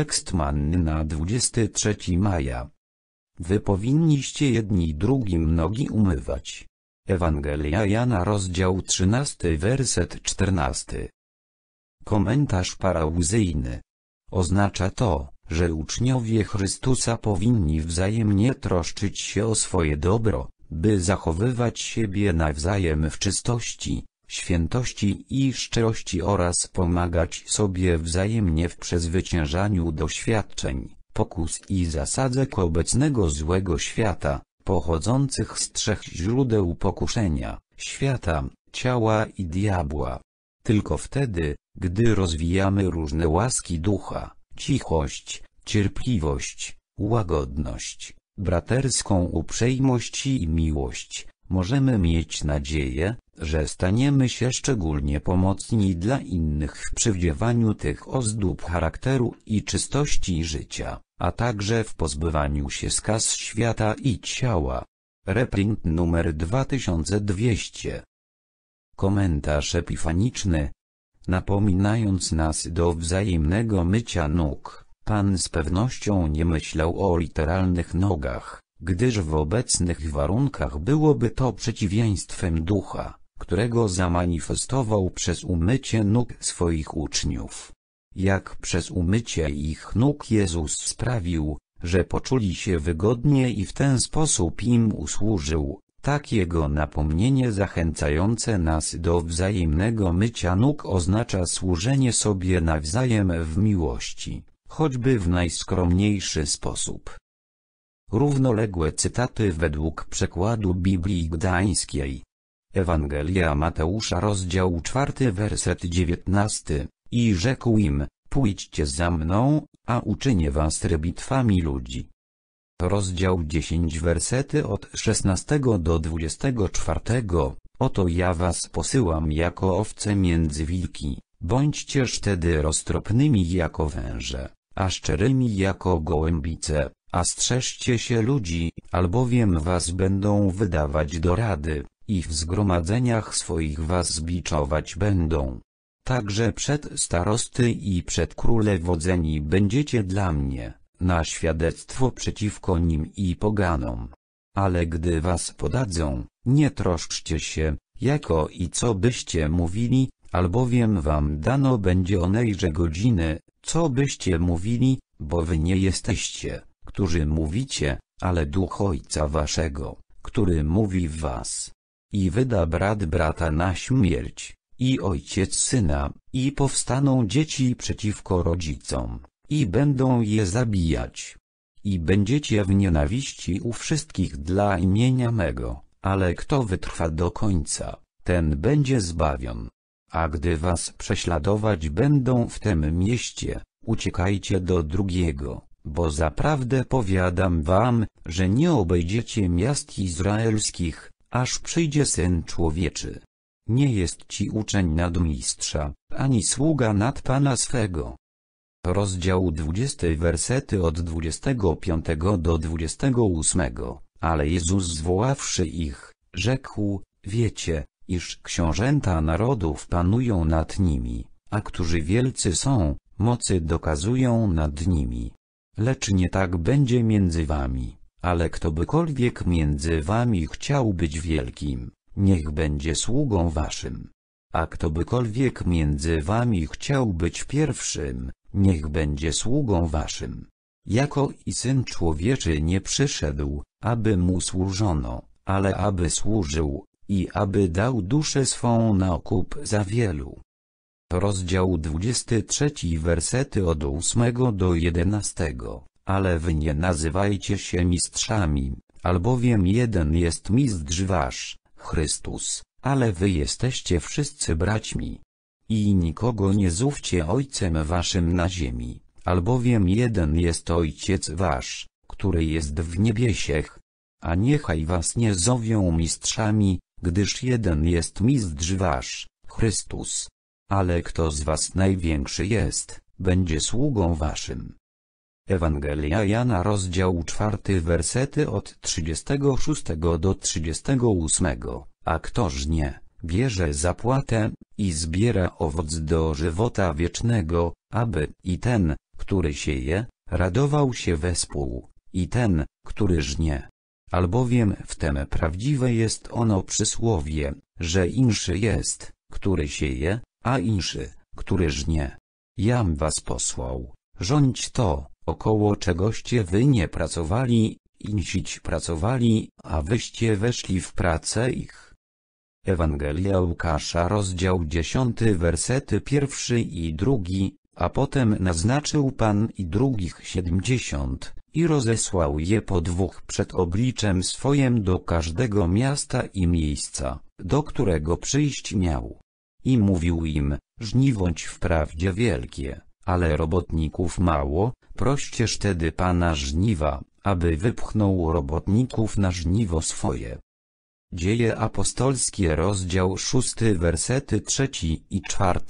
Tekst manny na 23 maja. Wy powinniście jedni drugim nogi umywać. Ewangelia Jana rozdział 13 werset 14. Komentarz parauzyjny. Oznacza to, że uczniowie Chrystusa powinni wzajemnie troszczyć się o swoje dobro, by zachowywać siebie nawzajem w czystości świętości i szczerości oraz pomagać sobie wzajemnie w przezwyciężaniu doświadczeń, pokus i zasadzek obecnego złego świata, pochodzących z trzech źródeł pokuszenia, świata, ciała i diabła. Tylko wtedy, gdy rozwijamy różne łaski ducha, cichość, cierpliwość, łagodność, braterską uprzejmość i miłość, Możemy mieć nadzieję, że staniemy się szczególnie pomocni dla innych w przywdziewaniu tych ozdób charakteru i czystości życia, a także w pozbywaniu się skaz świata i ciała. Reprint numer 2200 Komentarz epifaniczny Napominając nas do wzajemnego mycia nóg, Pan z pewnością nie myślał o literalnych nogach gdyż w obecnych warunkach byłoby to przeciwieństwem ducha, którego zamanifestował przez umycie nóg swoich uczniów. Jak przez umycie ich nóg Jezus sprawił, że poczuli się wygodnie i w ten sposób im usłużył, tak jego napomnienie zachęcające nas do wzajemnego mycia nóg oznacza służenie sobie nawzajem w miłości, choćby w najskromniejszy sposób. Równoległe cytaty według przekładu Biblii Gdańskiej. Ewangelia Mateusza rozdział 4 werset 19, i rzekł im, pójdźcie za mną, a uczynię was rybitwami ludzi. Rozdział 10 wersety od 16 do 24, oto ja was posyłam jako owce między wilki, bądźcież tedy roztropnymi jako węże, a szczerymi jako gołębice a strzeżcie się ludzi, albowiem was będą wydawać do rady, i w zgromadzeniach swoich was zbiczować będą. Także przed starosty i przed króle wodzeni będziecie dla mnie, na świadectwo przeciwko nim i poganom. Ale gdy was podadzą, nie troszczcie się, jako i co byście mówili, albowiem wam dano będzie onejże godziny, co byście mówili, bo wy nie jesteście którzy mówicie, ale duch ojca waszego, który mówi w was. I wyda brat brata na śmierć, i ojciec syna, i powstaną dzieci przeciwko rodzicom, i będą je zabijać. I będziecie w nienawiści u wszystkich dla imienia mego, ale kto wytrwa do końca, ten będzie zbawion. A gdy was prześladować będą w tym mieście, uciekajcie do drugiego, bo zaprawdę powiadam wam, że nie obejdziecie miast izraelskich, aż przyjdzie Syn Człowieczy. Nie jest ci uczeń nadmistrza, ani sługa nad Pana swego. Rozdział 20 wersety od 25 do 28, ale Jezus zwoławszy ich, rzekł, wiecie, iż książęta narodów panują nad nimi, a którzy wielcy są, mocy dokazują nad nimi. Lecz nie tak będzie między wami, ale kto bykolwiek między wami chciał być wielkim, niech będzie sługą waszym. A kto bykolwiek między wami chciał być pierwszym, niech będzie sługą waszym. Jako i Syn Człowieczy nie przyszedł, aby mu służono, ale aby służył, i aby dał duszę swą na okup za wielu. Rozdział 23 wersety od 8 do 11. Ale wy nie nazywajcie się mistrzami, albowiem jeden jest mistrz wasz, Chrystus, ale wy jesteście wszyscy braćmi. I nikogo nie zówcie ojcem waszym na ziemi, albowiem jeden jest ojciec wasz, który jest w niebiesiech. A niechaj was nie zowią mistrzami, gdyż jeden jest mistrz wasz, Chrystus ale kto z was największy jest, będzie sługą waszym. Ewangelia Jana rozdział 4 wersety od 36 do 38, a ktoż nie, bierze zapłatę, i zbiera owoc do żywota wiecznego, aby i ten, który sieje, radował się wespół, i ten, który żnie. Albowiem w tem prawdziwe jest ono przysłowie, że inszy jest, który sieje, a inszy, któryż nie. Jam was posłał, rządź to, około czegoście wy nie pracowali, insić pracowali, a wyście weszli w pracę ich. Ewangelia Łukasza rozdział 10 wersety pierwszy i drugi, a potem naznaczył Pan i drugich siedemdziesiąt, i rozesłał je po dwóch przed obliczem swojem do każdego miasta i miejsca, do którego przyjść miał. I mówił im, żniwoć wprawdzie wielkie, ale robotników mało, proścież tedy Pana żniwa, aby wypchnął robotników na żniwo swoje. Dzieje apostolskie rozdział 6 wersety 3 i 4.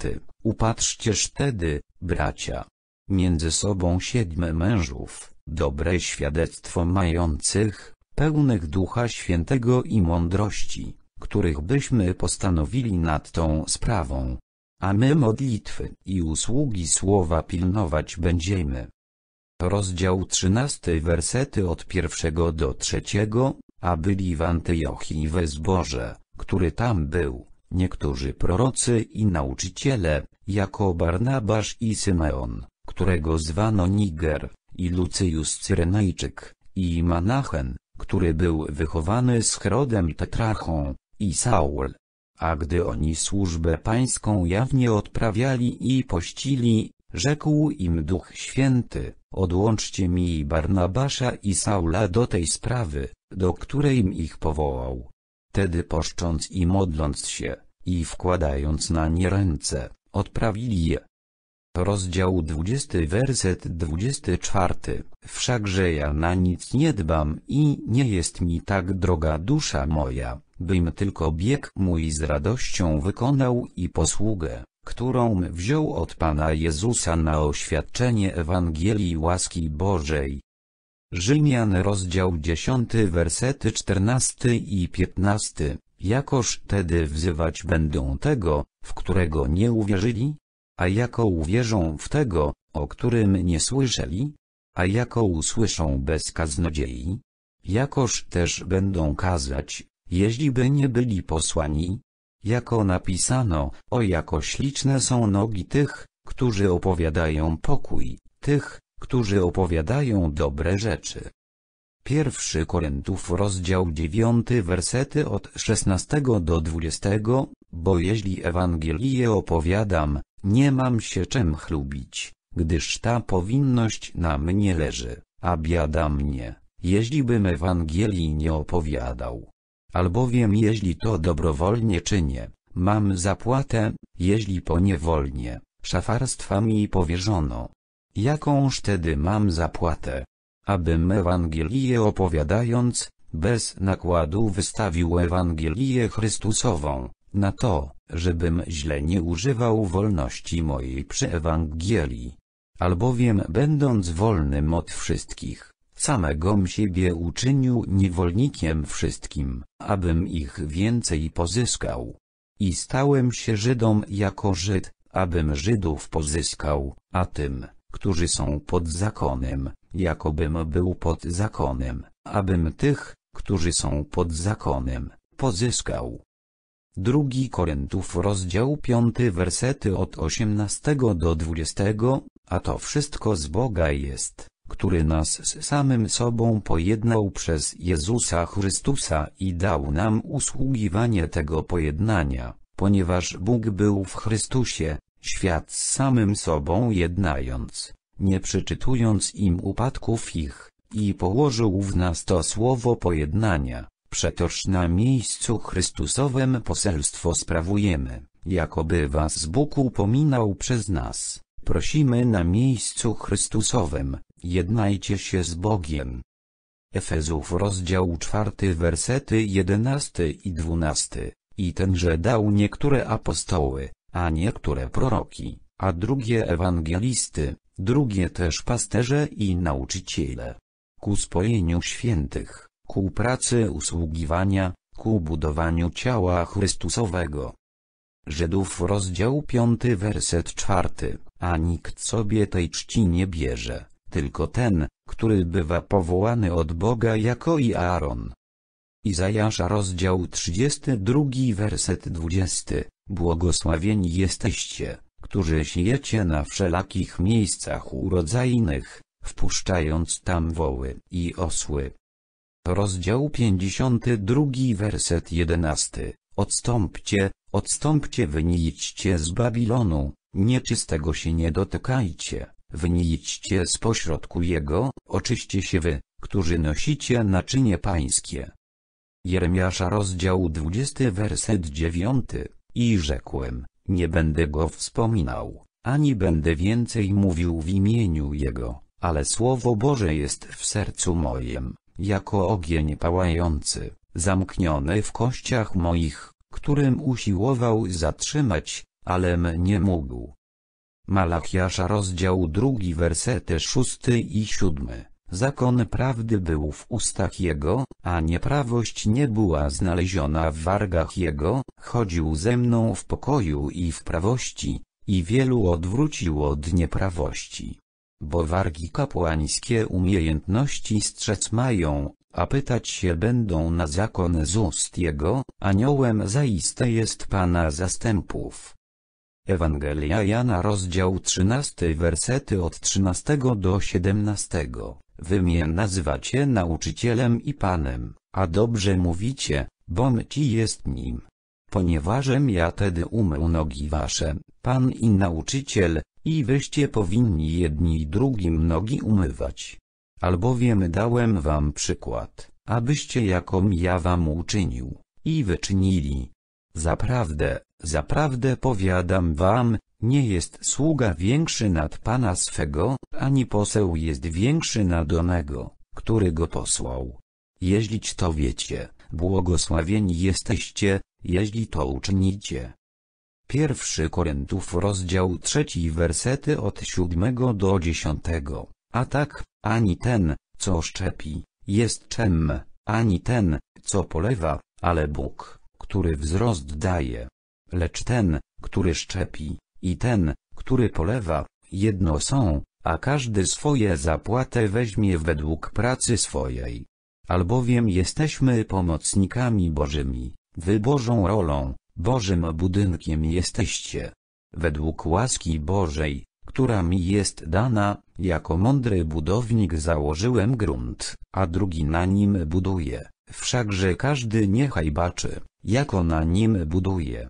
Upatrzcież tedy, bracia. Między sobą siedmiu mężów, dobre świadectwo mających, pełnych Ducha Świętego i mądrości których byśmy postanowili nad tą sprawą. A my modlitwy i usługi słowa pilnować będziemy. Rozdział 13 wersety od pierwszego do trzeciego, a byli w Antiochii we który tam był, niektórzy prorocy i nauczyciele, jako Barnabasz i Symeon, którego zwano Niger, i Lucyus Cyrenajczyk, i Manachen, który był wychowany z Herodem Tetrachą, i Saul. A gdy oni służbę pańską jawnie odprawiali i pościli, rzekł im Duch Święty, odłączcie mi Barnabasza i Saula do tej sprawy, do której im ich powołał. Tedy poszcząc i modląc się, i wkładając na nie ręce, odprawili je. Rozdział 20 werset 24 Wszakże ja na nic nie dbam i nie jest mi tak droga dusza moja bym tylko bieg mój z radością wykonał i posługę, którąm wziął od Pana Jezusa na oświadczenie Ewangelii łaski Bożej. Rzymian rozdział 10 wersety 14 i 15, jakoż tedy wzywać będą tego, w którego nie uwierzyli? A jako uwierzą w tego, o którym nie słyszeli? A jako usłyszą bez kaznodziei? Jakoż też będą kazać, jeśli by nie byli posłani. Jako napisano, o jako śliczne są nogi tych, którzy opowiadają pokój, tych, którzy opowiadają dobre rzeczy. Pierwszy Korentów rozdział 9 wersety od 16 do 20, bo jeśli Ewangelię opowiadam, nie mam się czym chlubić, gdyż ta powinność na mnie leży, a biada mnie, jeśli bym Ewangelii nie opowiadał albowiem jeśli to dobrowolnie czynię, mam zapłatę, jeśli poniewolnie, szafarstwa mi powierzono. Jakąż tedy mam zapłatę? Abym Ewangelię opowiadając, bez nakładu wystawił Ewangelię Chrystusową, na to, żebym źle nie używał wolności mojej przy Ewangelii. Albowiem będąc wolnym od wszystkich, Samego siebie uczynił niewolnikiem wszystkim, abym ich więcej pozyskał. I stałem się Żydom jako Żyd, abym Żydów pozyskał, a tym, którzy są pod zakonem, jakobym był pod zakonem, abym tych, którzy są pod zakonem, pozyskał. Drugi Korintów rozdział 5 wersety od 18 do 20, a to wszystko z Boga jest który nas z samym sobą pojednał przez Jezusa Chrystusa i dał nam usługiwanie tego pojednania, ponieważ Bóg był w Chrystusie, świat z samym sobą jednając, nie przyczytując im upadków ich, i położył w nas to słowo pojednania, przetoż na miejscu Chrystusowym poselstwo sprawujemy, jakoby was Bóg upominał przez nas, prosimy na miejscu Chrystusowym, Jednajcie się z Bogiem. Efezów rozdział 4 wersety 11 i 12. I tenże dał niektóre apostoły, a niektóre proroki, a drugie ewangelisty, drugie też pasterze i nauczyciele. Ku spojeniu świętych, ku pracy usługiwania, ku budowaniu ciała Chrystusowego. Żydów rozdział 5 werset 4, a nikt sobie tej czci nie bierze tylko ten, który bywa powołany od Boga jako i Aaron. Izajasza rozdział 32 werset 20 Błogosławieni jesteście, którzy siejecie na wszelakich miejscach urodzajnych, wpuszczając tam woły i osły. Rozdział 52 werset 11 Odstąpcie, odstąpcie wynijdźcie z Babilonu, nieczystego się nie dotykajcie z pośrodku jego, oczyście się wy, którzy nosicie naczynie pańskie. Jeremiasza rozdział 20 werset 9, i rzekłem, nie będę go wspominał, ani będę więcej mówił w imieniu jego, ale słowo Boże jest w sercu mojem, jako ogień pałający, zamkniony w kościach moich, którym usiłował zatrzymać, ale nie mógł. Malachiasza rozdział drugi wersety szósty i siódmy. Zakon prawdy był w ustach jego, a nieprawość nie była znaleziona w wargach jego, chodził ze mną w pokoju i w prawości, i wielu odwróciło od nieprawości. Bo wargi kapłańskie umiejętności strzec mają, a pytać się będą na zakon z ust jego, aniołem zaiste jest Pana zastępów. Ewangelia Jana rozdział 13 wersety od 13 do 17. Wy mnie nazywacie nauczycielem i panem, a dobrze mówicie, bom ci jest nim. Ponieważem ja tedy umył nogi wasze, pan i nauczyciel, i wyście powinni jedni drugim nogi umywać. Albowiem dałem wam przykład, abyście jakom ja wam uczynił, i wyczynili. Zaprawdę, Zaprawdę powiadam wam, nie jest sługa większy nad Pana swego, ani poseł jest większy nad onego, który go posłał. Jeźlić to wiecie, błogosławieni jesteście, jeśli to uczynicie. Pierwszy Koryntów rozdział trzeci wersety od siódmego do dziesiątego, a tak, ani ten, co szczepi, jest czem, ani ten, co polewa, ale Bóg, który wzrost daje. Lecz ten, który szczepi, i ten, który polewa, jedno są, a każdy swoje zapłatę weźmie według pracy swojej. Albowiem jesteśmy pomocnikami Bożymi, wy Bożą rolą, Bożym budynkiem jesteście. Według łaski Bożej, która mi jest dana, jako mądry budownik założyłem grunt, a drugi na nim buduje, wszakże każdy niechaj baczy, jako na nim buduje.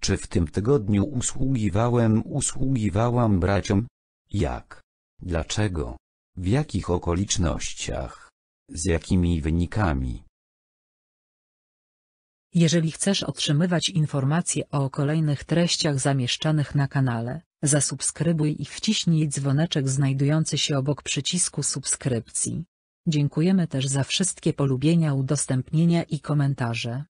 Czy w tym tygodniu usługiwałem usługiwałam braciom? Jak? Dlaczego? W jakich okolicznościach? Z jakimi wynikami? Jeżeli chcesz otrzymywać informacje o kolejnych treściach zamieszczanych na kanale, zasubskrybuj i wciśnij dzwoneczek znajdujący się obok przycisku subskrypcji. Dziękujemy też za wszystkie polubienia, udostępnienia i komentarze.